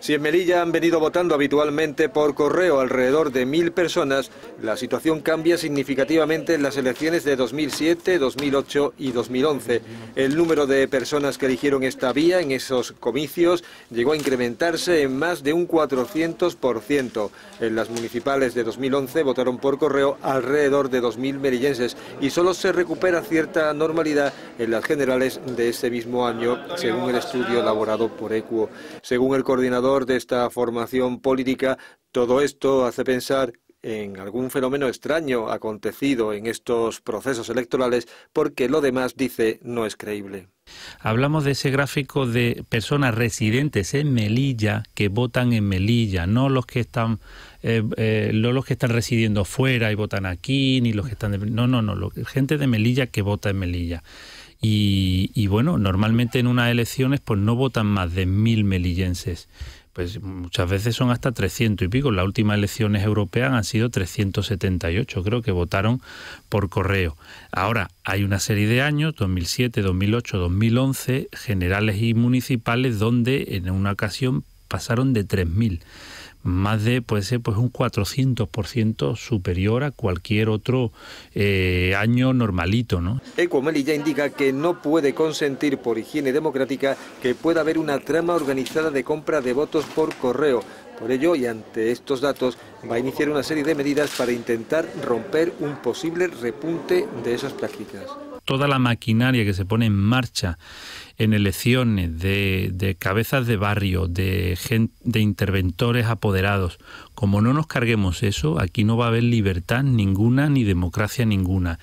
Si en Melilla han venido votando habitualmente por correo alrededor de mil personas, la situación cambia significativamente en las elecciones de 2007, 2008 y 2011. El número de personas que eligieron esta vía en esos comicios llegó a incrementarse en más de un 400%. En las municipales de 2011 votaron por correo alrededor de 2.000 merillenses y solo se recupera cierta normalidad en las generales de ese mismo año, según el estudio elaborado por ECUO. Según el coordinador de esta formación política, todo esto hace pensar en algún fenómeno extraño acontecido en estos procesos electorales, porque lo demás, dice, no es creíble. Hablamos de ese gráfico de personas residentes en Melilla que votan en Melilla, no los que están eh, eh, no los que están residiendo fuera y votan aquí, ni los que están no, no, no, gente de Melilla que vota en Melilla. Y, bueno, normalmente en unas elecciones pues no votan más de mil melillenses pues muchas veces son hasta 300 y pico. las últimas elecciones europeas han sido 378, creo que votaron por correo. Ahora, hay una serie de años, 2007, 2008, 2011, generales y municipales, donde en una ocasión pasaron de 3.000 más de puede ser pues un 400% superior a cualquier otro eh, año normalito, ¿no? Ecomeli ya indica que no puede consentir por higiene democrática que pueda haber una trama organizada de compra de votos por correo. Por ello, y ante estos datos, va a iniciar una serie de medidas para intentar romper un posible repunte de esas prácticas toda la maquinaria que se pone en marcha en elecciones de, de cabezas de barrio, de, de interventores apoderados, como no nos carguemos eso, aquí no va a haber libertad ninguna ni democracia ninguna.